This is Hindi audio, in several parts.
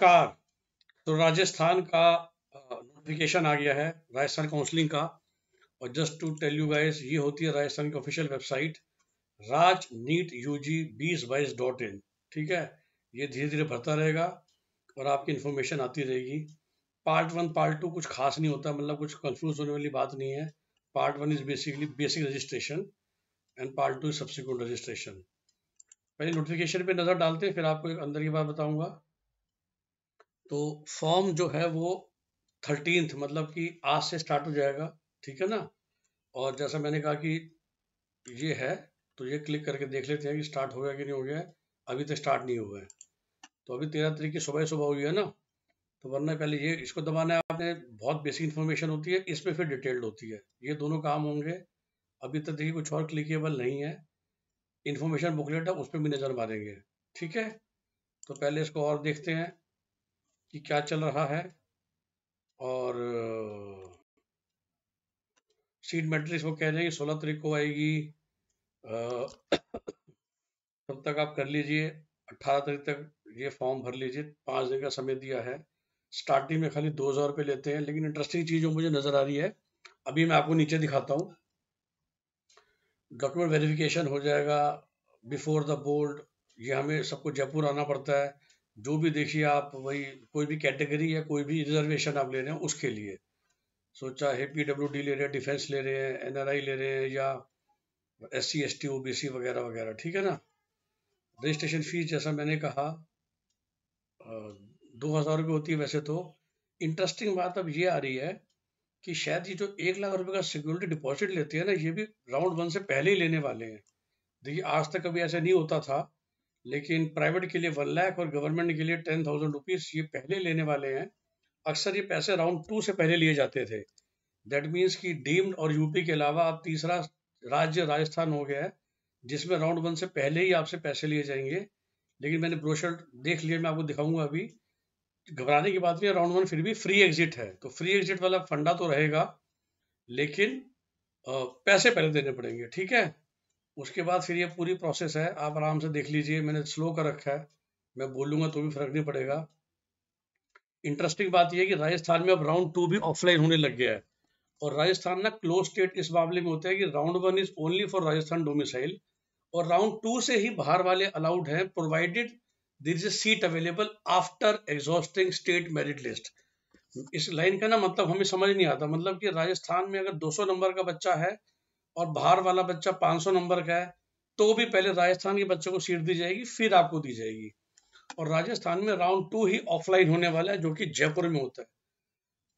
नमस्कार तो राजस्थान का नोटिफिकेशन आ गया है राजस्थान काउंसलिंग का और just to tell you guys ये होती है राजस्थान की official website Raj NEET U G बीस बाईस डॉट इन ठीक है ये धीरे धीरे भरता रहेगा और आपकी इन्फॉर्मेशन आती रहेगी पार्ट वन पार्ट टू कुछ खास नहीं होता मतलब कुछ कंफ्यूज होने वाली बात नहीं है part one is basically basic registration and part two is subsequent registration पहले नोटिफिकेशन पे नज़र डालते हैं फिर आपको अंदर की बात बताऊंगा तो फॉर्म जो है वो थर्टीनथ मतलब कि आज से स्टार्ट हो जाएगा ठीक है ना और जैसा मैंने कहा कि ये है तो ये क्लिक करके देख लेते हैं कि स्टार्ट हो गया कि नहीं हो गया अभी तो स्टार्ट नहीं हुआ है तो अभी तेरह तरीक की सुबह सुबह हुई है ना तो वरना पहले ये इसको दबाना है आपने बहुत बेसिक इन्फॉर्मेशन होती है इसमें फिर डिटेल्ड होती है ये दोनों काम होंगे अभी तक देखिए कुछ और क्लिकेबल नहीं है इन्फॉर्मेशन बुकलेट है उस पर भी नज़र मारेंगे ठीक है तो पहले इसको और देखते हैं कि क्या चल रहा है और सीट मेट्रिक्स वो कह देंगे सोलह तारीख को आएगी तब तक आप कर लीजिए अट्ठारह तारीख तक ये फॉर्म भर लीजिए पाँच दिन का समय दिया है स्टार्टिंग में खाली दो हज़ार रुपये लेते हैं लेकिन इंटरेस्टिंग चीज़ जो मुझे नज़र आ रही है अभी मैं आपको नीचे दिखाता हूँ डॉक्यूमेंट वेरिफिकेशन हो जाएगा बिफोर द बोर्ड ये हमें सबको जयपुर आना पड़ता है जो भी देखिए आप वही कोई भी कैटेगरी या कोई भी रिजर्वेशन आप ले रहे हैं उसके लिए सोचा है पी डब्ल्यू डी ले रहे हैं डिफेंस ले रहे हैं एन आर आई ले रहे हैं या S C S T O B C वगैरह वगैरह ठीक है ना रजिस्ट्रेशन फीस जैसा मैंने कहा दो हज़ार रुपये होती है वैसे तो इंटरेस्टिंग बात अब ये आ रही है कि शायद ये जो एक लाख रुपए का सिक्योरिटी डिपॉजिट लेते हैं ना ये भी राउंड वन से पहले ही लेने वाले हैं देखिए आज तक कभी ऐसा नहीं होता था लेकिन प्राइवेट के लिए वन लाख और गवर्नमेंट के लिए टेन थाउजेंड रुपीज़ ये पहले लेने वाले हैं अक्सर ये पैसे राउंड टू से पहले लिए जाते थे दैट मीन्स कि डीम्ड और यूपी के अलावा आप तीसरा राज्य राजस्थान हो गया है जिसमें राउंड वन से पहले ही आपसे पैसे लिए जाएंगे लेकिन मैंने ब्रोशर देख लिया मैं आपको दिखाऊंगा अभी घबराने की बात नहीं राउंड वन फिर भी फ्री एग्जिट है तो फ्री एग्जिट वाला फंडा तो रहेगा लेकिन पैसे पहले देने पड़ेंगे ठीक है उसके बाद फिर ये पूरी प्रोसेस है आप आराम से देख लीजिए मैंने स्लो कर रखा है मैं बोलूँगा तो भी फर्क नहीं पड़ेगा इंटरेस्टिंग बात यह कि राजस्थान में अब राउंड टू भी ऑफलाइन होने लग गया है और राजस्थान ना क्लोज स्टेट इस मामले में होता है कि round one is only for Rajasthan domicile और राउंड टू से ही बाहर वाले अलाउड हैं provided there is a seat available after exhausting state merit list इस लाइन का ना मतलब हमें समझ नहीं आता मतलब कि राजस्थान में अगर 200 नंबर का बच्चा है और बाहर वाला बच्चा 500 नंबर का है तो भी पहले राजस्थान के बच्चों को सीट दी जाएगी फिर आपको दी जाएगी और राजस्थान में राउंड टू ही ऑफलाइन होने वाला है जो कि जयपुर में होता है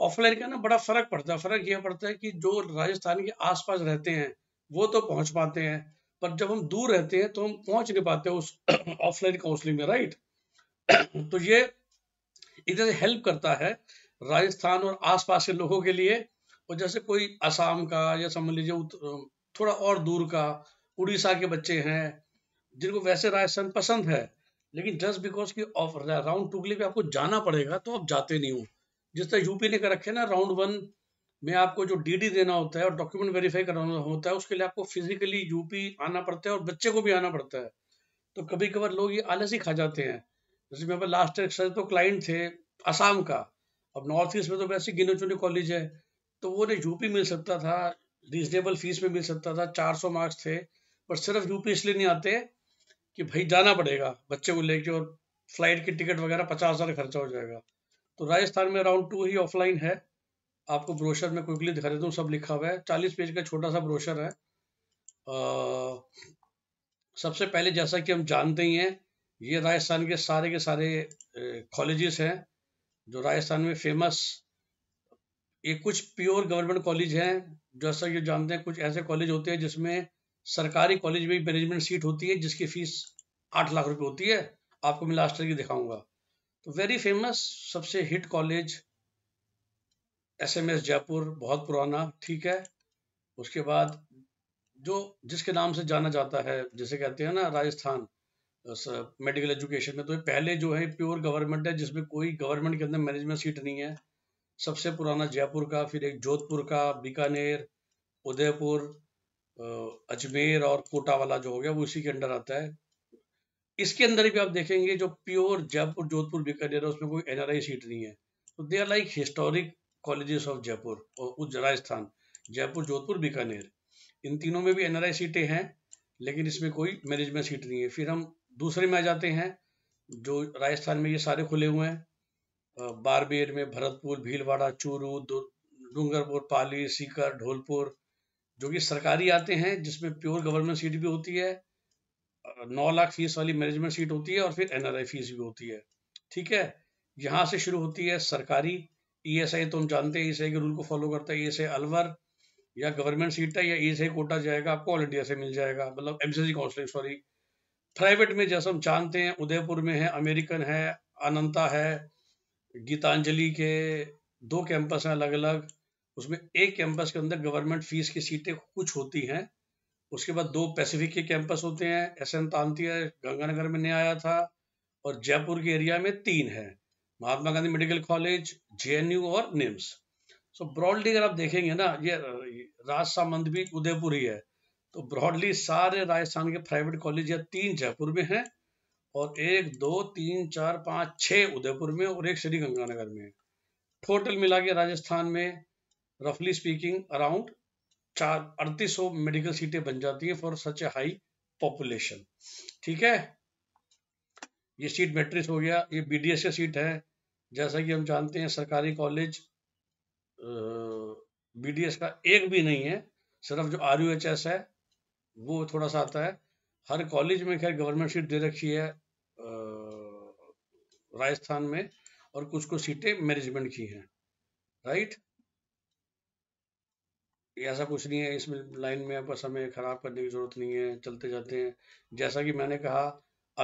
ऑफलाइन का ना बड़ा फर्क पड़ता है फर्क यह पड़ता है कि जो राजस्थान के आसपास रहते हैं वो तो पहुंच पाते हैं पर जब हम दूर रहते हैं तो हम पहुंच नहीं पाते उस ऑफलाइन काउंसलिंग में राइट तो ये इधर से हेल्प करता है राजस्थान और आसपास के लोगों के लिए और जैसे कोई असम का या समझ लीजिए थोड़ा और दूर का उड़ीसा के बच्चे हैं जिनको वैसे राजस्थान पसंद है लेकिन जस्ट बिकॉज की ऑफ राउंड टू के लिए भी आपको जाना पड़ेगा तो आप जाते नहीं हो जिस तरह यूपी ने कर रखे ना राउंड वन में आपको जो डीडी देना होता है और डॉक्यूमेंट वेरीफाई कराना होता है उसके लिए आपको फिजिकली यूपी आना पड़ता है और बच्चे को भी आना पड़ता है तो कभी कभार लोग ये आलस ही खा जाते हैं जैसे मेरे पास लास्ट ईयर तो क्लाइंट थे आसाम का अब नॉर्थ ईस्ट में तो वैसे गिने चुने कॉलेज है तो वो उन्हें यूपी मिल सकता था रीजनेबल फीस में मिल सकता था 400 मार्क्स थे पर सिर्फ यूपी इसलिए नहीं आते कि भाई जाना पड़ेगा बच्चे को लेके और फ्लाइट की टिकट वगैरह पचास हज़ार खर्चा हो जाएगा तो राजस्थान में राउंड टू ही ऑफलाइन है आपको ब्रोशर में क्विकली दिखा देता हूँ सब लिखा हुआ है चालीस पेज का छोटा सा ब्रोशर है आ, सबसे पहले जैसा कि हम जानते ही हैं ये राजस्थान के सारे के सारे कॉलेजेस हैं जो राजस्थान में फेमस ये कुछ प्योर गवर्नमेंट कॉलेज हैं जैसा ये जानते हैं कुछ ऐसे कॉलेज होते हैं जिसमें सरकारी कॉलेज में मैनेजमेंट सीट होती है जिसकी फीस आठ लाख रुपए होती है आपको मैं लास्ट ईयर की दिखाऊंगा तो वेरी फेमस सबसे hit college S M S Jaipur बहुत पुराना ठीक है उसके बाद जो जिसके नाम से जाना जाता है जैसे कहते हैं ना राजस्थान मेडिकल एजुकेशन में तो पहले जो है प्योर गवर्नमेंट है जिसमें कोई गवर्नमेंट के अंदर मैनेजमेंट सीट नहीं है सबसे पुराना जयपुर का फिर एक जोधपुर का बीकानेर उदयपुर अजमेर और कोटा वाला जो हो गया वो इसी के अंडर आता है इसके अंदर भी आप देखेंगे जो प्योर जयपुर जोधपुर बीकानेर है उसमें कोई एनआरआई सीट नहीं है तो they are like historic colleges of Jaipur और उच्च राजस्थान जयपुर जोधपुर बीकानेर इन तीनों में भी एन सीटें हैं लेकिन इसमें कोई मैनेजमेंट सीट नहीं है फिर हम दूसरे में आ जाते हैं जो राजस्थान में ये सारे खुले हुए हैं बारबेर में भरतपुर भीलवाड़ा चूरू डूंगरपुर पाली सीकर ढोलपुर जो कि सरकारी आते हैं जिसमें प्योर गवर्नमेंट सीट भी होती है नौ लाख फीस वाली मैनेजमेंट सीट होती है और फिर एन फीस भी होती है ठीक है यहाँ से शुरू होती है सरकारी ई एस आई तो हम जानते हैं ई के रूल को फॉलो करता है ई एस आई अलवर या गवर्नमेंट सीट है या ई एस आई कोटा जाएगा आपको ऑल इंडिया से मिल जाएगा मतलब M C constant sorry private में जैसा हम जानते हैं उदयपुर में है अमेरिकन है अनंता है गीतांजलि के दो कैंपस हैं अलग अलग उसमें एक कैंपस के अंदर गवर्नमेंट फीस की सीटें कुछ होती हैं उसके बाद दो पैसिफिक के कैंपस होते हैं एस एन तांतिया गंगानगर में नया आया था और जयपुर के एरिया में तीन है Mahatma Gandhi medical college J और निम्स सो ब्रॉडली अगर आप देखेंगे ना ये राजसामंद भी उदयपुर ही है तो ब्रॉडली सारे राजस्थान के प्राइवेट कॉलेज या तीन जयपुर में हैं और एक दो तीन चार पाँच छः उदयपुर में और एक श्री गंगानगर में टोटल मिला के राजस्थान में रफली स्पीकिंग अराउंड चार अड़तीस सौ मेडिकल सीटें बन जाती हैं for such a high population ठीक है ये सीट मेट्रिक हो गया ये बीडीएस का सीट है जैसा कि हम जानते हैं सरकारी कॉलेज बीडीएस का एक भी नहीं है सिर्फ जो आर है वो थोड़ा सा आता है हर कॉलेज में खैर गवर्नमेंट सीट दे रखी है राजस्थान में और कुछ कुछ सीटें मैनेजमेंट की हैं राइट ऐसा कुछ नहीं है इस लाइन में आपका समय खराब करने की जरूरत नहीं है चलते जाते हैं जैसा कि मैंने कहा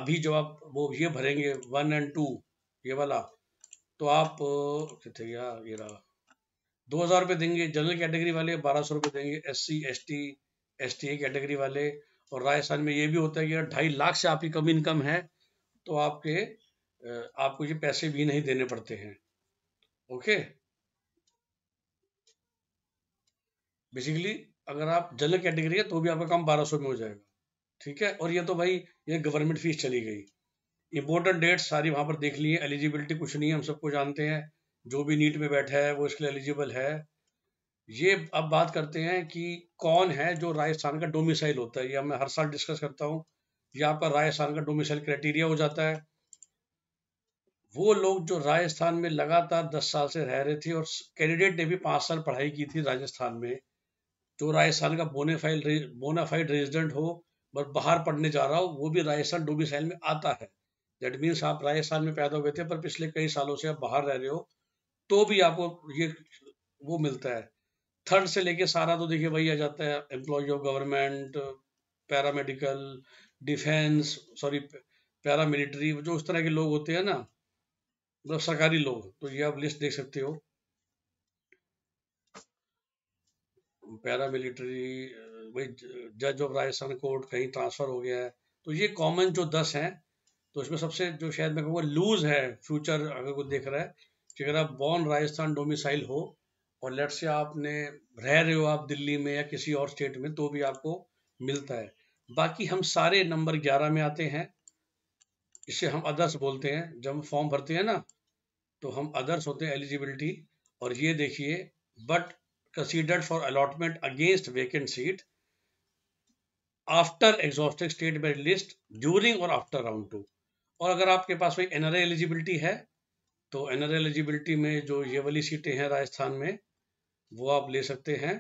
अभी जब आप वो ये भरेंगे वन एंड टू ये वाला तो आप कितने ये रहा दो हज़ार रुपये देंगे जनरल कैटेगरी वाले बारह सौ रुपये देंगे S C S T S T A category वाले और राजस्थान में ये भी होता है कि अगर ढाई लाख से आपकी कम इनकम है तो आपके आपको ये पैसे भी नहीं देने पड़ते हैं ओके बेसिकली अगर आप जनरल कैटेगरी है तो भी आपका काम बारह सौ में हो जाएगा ठीक है और ये तो भाई ये गवर्नमेंट फीस चली गई इम्पोर्टेंट डेट सारी वहाँ पर देख ली है एलिजिबिलिटी कुछ नहीं है हम सबको जानते हैं जो भी नीट में बैठा है वो इसके लिए एलिजिबल है ये अब बात करते हैं कि कौन है जो राजस्थान का डोमिसाइल होता है ये मैं हर साल डिस्कस करता हूँ ये आपका राजस्थान का डोमिसाइल क्राइटेरिया हो जाता है वो लोग जो राजस्थान में लगातार दस साल से रह रहे थे और कैंडिडेट ने भी पाँच साल पढ़ाई की थी राजस्थान में जो राजस्थान का बोनेफाइल बोनाफाइड रेजिडेंट हो और बाहर पढ़ने जा रहा हो वो भी राजस्थान डोमिसाइल में आता है दैट मीन्स आप राजस्थान में पैदा हुए थे पर पिछले कई सालों से आप बाहर रह रहे हो तो भी आपको ये वो मिलता है थर्ड से लेके सारा तो देखिए वही आ जाता है employees of government paramedical defence sorry paramilitary जो उस तरह के लोग होते हैं ना मतलब सरकारी लोग तो ये आप लिस्ट देख सकते हो पैरामिलिट्री वही जज ऑफ राजस्थान कोर्ट कहीं ट्रांसफर हो गया है तो ये कॉमन जो दस हैं तो इसमें सबसे जो शायद मैं कहूँगा लूज है फ्यूचर अगर कोई देख रहा है कि अगर आप बॉर्न राजस्थान डोमिसाइल हो और लेट से आपने रह रहे हो आप दिल्ली में या किसी और स्टेट में तो भी आपको मिलता है बाकी हम सारे नंबर ग्यारह में आते हैं इसे हम अदर्स बोलते हैं जब हम फॉर्म भरते हैं ना तो हम अदर्स होते हैं एलिजिबिलिटी और ये देखिए but considered for allotment against vacant seat after exhausting state merit list during और आफ्टर राउंड टू और अगर आपके पास कोई एनआरए एलिजिबिलिटी है तो एनआरए एलिजिबिलिटी में जो ये वाली सीटें हैं राजस्थान में वो आप ले सकते हैं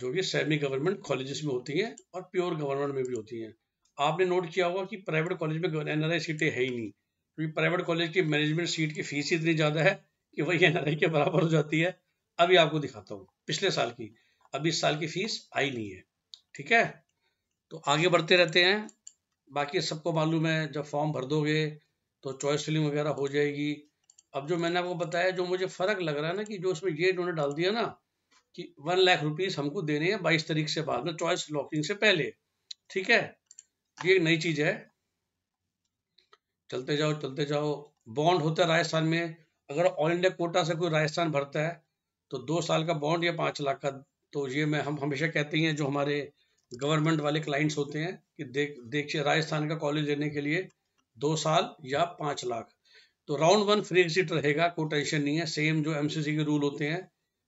जो कि सेमी गवर्नमेंट कॉलेजेस में होती हैं और प्योर गवर्नमेंट में भी होती हैं आपने नोट किया होगा कि प्राइवेट कॉलेज में एन आर आई सीटें है ही नहीं क्योंकि तो प्राइवेट कॉलेज की मैनेजमेंट सीट की फीस इतनी ज़्यादा है कि वही एन के बराबर हो जाती है अभी आपको दिखाता हूँ पिछले साल की अभी इस साल की फीस आई नहीं है ठीक है तो आगे बढ़ते रहते हैं बाकी सबको मालूम है जब फॉर्म भर दोगे तो चॉइस फिलिंग वगैरह हो जाएगी अब जो मैंने आपको बताया जो मुझे फ़र्क लग रहा है ना कि जो उसमें ये इन्होंने डाल दिया ना कि वन लाख रुपीज़ हमको देने हैं बाईस तारीख से बाद में चॉइस लॉकिंग से पहले ठीक है ये एक नई चीज़ है चलते जाओ चलते जाओ बॉन्ड होता है राजस्थान में अगर ऑल इंडिया कोटा से कोई राजस्थान भरता है तो दो साल का बॉन्ड या पांच लाख का तो ये मैं हम हमेशा कहते हैं जो हमारे गवर्नमेंट वाले क्लाइंट्स होते हैं कि देख देखिए राजस्थान का कॉलेज लेने के लिए दो साल या पांच लाख तो राउंड वन फ्री एग्जिट रहेगा कोई टेंशन नहीं है सेम जो एमसीसी के रूल होते हैं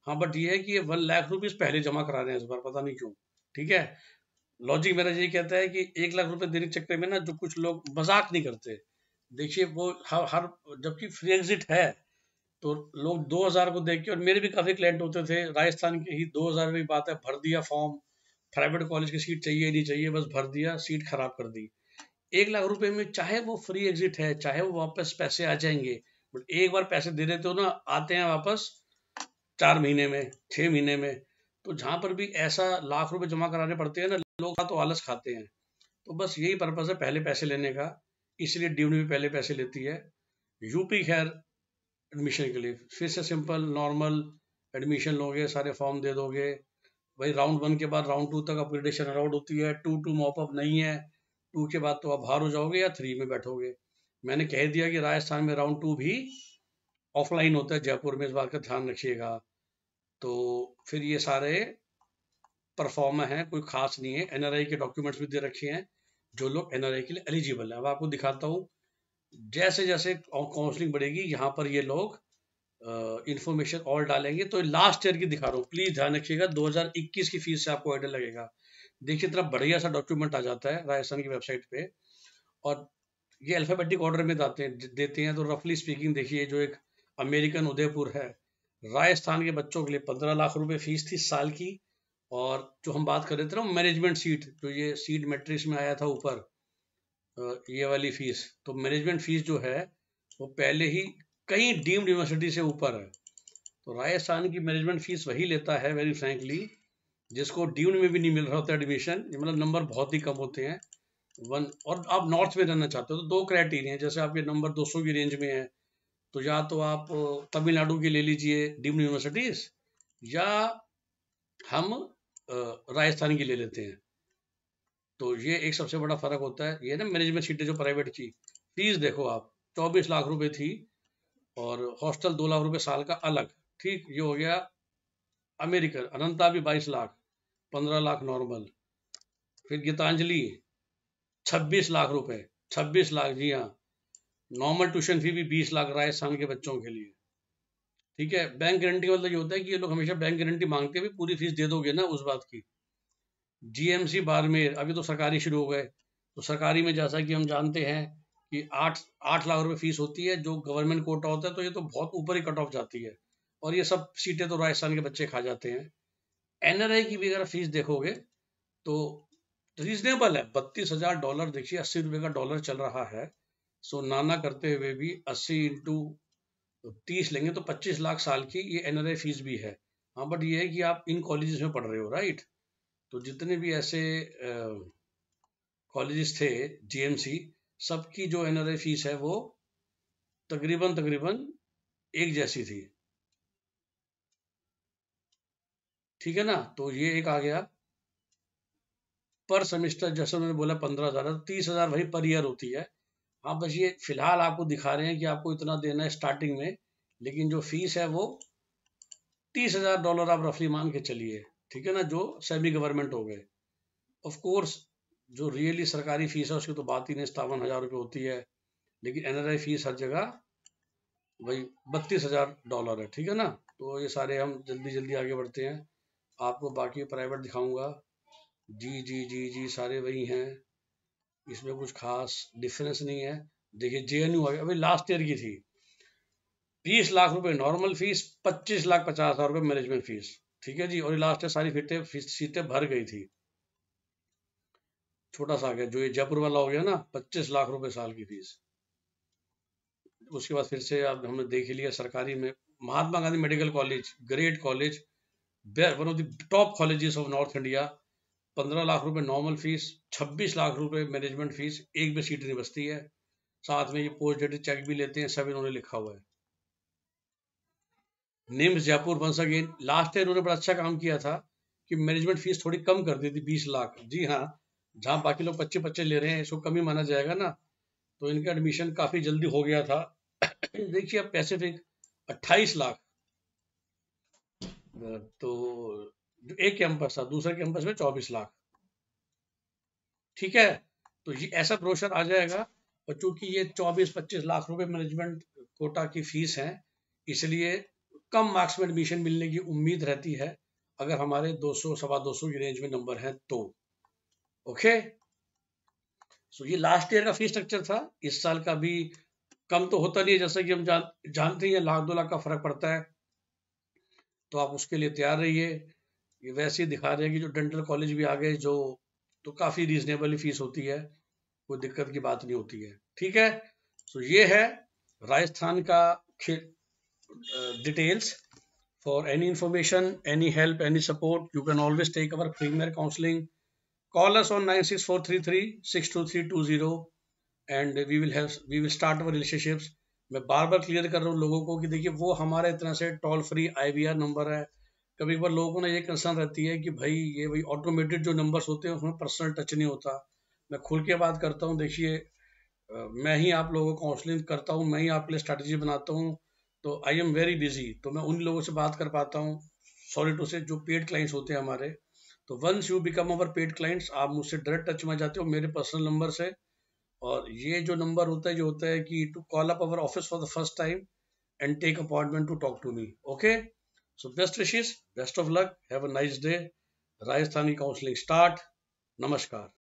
हाँ बट ये है कि ये वन लाख रुपीज पहले जमा करा रहे हैं इस बार पता नहीं क्यों ठीक है लॉजिक मेरा ये कहता है कि एक लाख रुपए देने के चक्कर में ना जो कुछ लोग मजाक नहीं करते देखिए वो हर हर जबकि फ्री एग्जिट है तो लोग 2000 को देख के और मेरे भी काफ़ी क्लाइंट होते थे राजस्थान के ही 2000 में बात है भर दिया फॉर्म प्राइवेट कॉलेज की सीट चाहिए नहीं चाहिए बस भर दिया सीट खराब कर दी एक लाख रुपए में चाहे वो फ्री एग्जिट है चाहे वो वापस पैसे आ जाएंगे बट एक बार पैसे दे देते हो ना आते हैं वापस चार महीने में छः महीने में तो जहाँ पर भी ऐसा लाख रुपए जमा कराने पड़ते हैं ना लोग तो आलस खाते हैं तो बस यही पर्पज़ है पहले पैसे लेने का इसलिए डीवनी भी पहले पैसे लेती है यूपी खैर एडमिशन के लिए फिर से सिंपल नॉर्मल एडमिशन लोगे सारे फॉर्म दे दोगे भाई राउंड वन के बाद राउंड टू तक अपग्रेडेशन अलाउड होती है टू टू मॉपअप नहीं है टू के बाद तो आप बाहर हो जाओगे या थ्री में बैठोगे मैंने कह दिया कि राजस्थान में राउंड टू भी ऑफलाइन होता है जयपुर में इस बात का ध्यान रखिएगा तो फिर ये सारे परफॉर्मर हैं कोई खास नहीं है एनआरआई के डॉक्यूमेंट्स भी दे रखे हैं जो लोग एनआरआई के लिए एलिजिबल हैं अब आपको दिखाता हूँ जैसे जैसे काउंसलिंग बढ़ेगी यहाँ पर ये लोग इन्फॉर्मेशन और डालेंगे तो लास्ट ईयर की दिखा रहा हूँ प्लीज ध्यान रखिएगा 2021 की फीस से आपको एडर लगेगा देखिए तरफ बढ़िया सा डॉक्यूमेंट आ जाता है राजस्थान की वेबसाइट पे और ये अल्फ़ाबेटिक ऑर्डर में जाते हैं देते हैं तो रफली स्पीकिंग देखिए जो एक अमेरिकन उदयपुर है राजस्थान के बच्चों के लिए पंद्रह लाख रुपए फीस थी साल की और जो हम बात कर रहे थे ना मैनेजमेंट सीट जो ये सीट मैट्रिक्स में आया था ऊपर ये वाली फीस तो मैनेजमेंट फीस जो है वो पहले ही कई डीम्ड यूनिवर्सिटी से ऊपर है तो राजस्थान की मैनेजमेंट फीस वही लेता है वेरी फ्रेंकली जिसको ड्यून में भी नहीं मिल रहा होता एडमिशन मतलब नंबर बहुत ही कम होते हैं वन और आप नॉर्थ में रहना चाहते हो तो दो क्राइटेरिया जैसे आपके नंबर 200 की रेंज में है तो या तो आप तमिलनाडु की ले लीजिए डीम्ड यूनिवर्सिटीज या हम राजस्थान की ले लेते हैं तो ये एक सबसे बड़ा फर्क होता है ये ना मैनेजमेंट सीटें जो प्राइवेट की फीस देखो आप चौबीस लाख रुपए थी और हॉस्टल दो लाख रुपए साल का अलग ठीक ये हो गया अमेरिकन अनंता भी बाईस लाख पंद्रह लाख नॉर्मल फिर गीतांजलि छब्बीस लाख रुपए छब्बीस लाख जी हाँ नॉर्मल ट्यूशन फी भी बीस लाख राजस्थान के बच्चों के लिए ठीक है बैंक गारंटी मतलब ये होता है कि ये लोग हमेशा बैंक गारंटी मांगते भी पूरी फीस दे दोगे ना उस बात की जीएमसी बारमेर अभी तो सरकारी शुरू हो गए तो सरकारी में जैसा कि हम जानते हैं कि आठ आठ लाख रुपए फीस होती है जो गवर्नमेंट कोटा होता है तो ये तो बहुत ऊपर ही कट ऑफ जाती है और ये सब सीटें तो राजस्थान के बच्चे खा जाते हैं एनआरआई की भी अगर फीस देखोगे तो रीजनेबल है बत्तीस हजार डॉलर देखिए अस्सी रुपये का डॉलर चल रहा है सो नाना करते हुए भी अस्सी इंटू तीस लेंगे तो पच्चीस लाख साल की ये एन फीस भी है हाँ बट ये है कि आप इन कॉलेज में पढ़ रहे हो राइट तो जितने भी ऐसे कॉलेज थे जी सबकी जो एन फीस है वो तकरीबन तकरीबन एक जैसी थी ठीक है ना तो ये एक आ गया पर सेमिस्टर जैसे उन्होंने बोला पंद्रह हजार तीस हजार वही पर ईयर होती है आप हाँ, बस ये फिलहाल आपको दिखा रहे हैं कि आपको इतना देना है स्टार्टिंग में लेकिन जो फीस है वो तीस हजार डॉलर आप रफली मान के चलिए ठीक है ना जो सेमी गवर्नमेंट हो गए ऑफ कोर्स जो रियली सरकारी फीस है उसकी तो बात ही नहीं सतावन हजार रुपये होती है लेकिन आई फीस हर जगह वही बत्तीस हजार डॉलर है ठीक है ना तो ये सारे हम जल्दी जल्दी आगे बढ़ते हैं आपको बाकी प्राइवेट दिखाऊंगा जी जी जी जी सारे वही हैं इसमें कुछ खास डिफरेंस नहीं है देखिए जे एन यू अभी लास्ट ईयर की थी बीस लाख रुपए नॉर्मल फीस पच्चीस लाख पचास हजार रुपये मैनेजमेंट फीस ठीक है जी और लास्ट ईयर सारी फीटें सीटें भर गई थी छोटा सा गया जो ये जयपुर वाला हो गया ना पच्चीस लाख रुपए साल की फीस उसके बाद फिर से आप हमने देख लिया सरकारी में Mahatma Gandhi medical college great college one of the top colleges of north India पंद्रह लाख रुपए नॉर्मल फीस छब्बीस लाख रुपए मैनेजमेंट फीस एक भी सीट नहीं बचती है साथ में ये पोस्ट डेटेड चेक भी लेते हैं सब इन्होंने लिखा हुआ है NIMS Jaipur once again last year इन्होंने बड़ा अच्छा काम किया था कि मैनेजमेंट फीस थोड़ी कम कर दी थी बीस लाख जी हाँ जहाँ बाकी लोग पच्चीस पच्चीस ले रहे हैं इसको कम ही माना जाएगा ना तो इनका एडमिशन काफ़ी जल्दी हो गया था देखिए अब पैसिफिक अट्ठाईस लाख तो एक कैंपस था दूसरे कैंपस में चौबीस लाख ठीक है तो ये ऐसा ब्रोशर आ जाएगा और चूंकि ये 24-25 लाख रुपए मैनेजमेंट कोटा की फीस है इसलिए कम मार्क्स में एडमिशन मिलने की उम्मीद रहती है अगर हमारे 200 सवा दो की रेंज में नंबर है तो ओके सो ये लास्ट ईयर का फीस स्ट्रक्चर था इस साल का भी कम तो होता नहीं है जैसा कि हम जान जानते हैं लाख दो लाख का फर्क पड़ता है तो आप उसके लिए तैयार रहिए ये वैसे ही दिखा रहे हैं कि जो डेंटल कॉलेज भी आ गए जो तो काफ़ी रीजनेबल फीस होती है कोई दिक्कत की बात नहीं होती है ठीक है तो ये है राजस्थान का details for any information any help any support you can always take our premier counselling on nine six six two three two zero and we will have we will start our relationships मैं बार बार क्लियर कर रहा हूँ लोगों को कि देखिए वो हमारे इतना से टोल फ्री आई नंबर है कभी एक बार लोगों ने ये कंसर्न रहती है कि भाई ये भाई ऑटोमेटेड जो नंबर्स होते हैं उसमें पर्सनल टच नहीं होता मैं खुल के बात करता हूँ देखिए मैं ही आप लोगों को काउंसलिंग करता हूँ मैं ही आपके लिए स्ट्रैटेजी बनाता हूँ तो आई एम वेरी बिजी तो मैं उन लोगों से बात कर पाता हूँ सॉरी टू से जो पेड क्लाइंट्स होते हैं हमारे तो once you become our paid clients आप मुझसे डायरेक्ट टच में जाते हो मेरे पर्सनल नंबर से और ये जो नंबर होता है जो होता है कि to call up our office for the first time and take appointment to talk to me okay so best wishes best of luck have a nice day Rajasthani counselling start नमस्कार